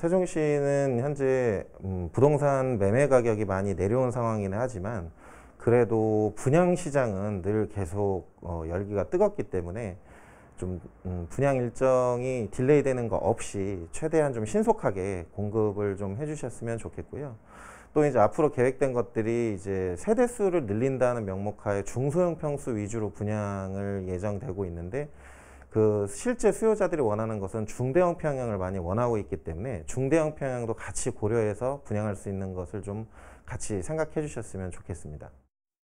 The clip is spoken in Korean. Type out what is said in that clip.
세종시는 현재 음, 부동산 매매 가격이 많이 내려온 상황이긴 하지만 그래도 분양 시장은 늘 계속 어, 열기가 뜨겁기 때문에 좀 음, 분양 일정이 딜레이 되는 거 없이 최대한 좀 신속하게 공급을 좀 해주셨으면 좋겠고요. 또 이제 앞으로 계획된 것들이 이제 세대 수를 늘린다는 명목하에 중소형 평수 위주로 분양을 예정되고 있는데 그 실제 수요자들이 원하는 것은 중대형 평형을 많이 원하고 있기 때문에 중대형 평형도 같이 고려해서 분양할 수 있는 것을 좀 같이 생각해 주셨으면 좋겠습니다.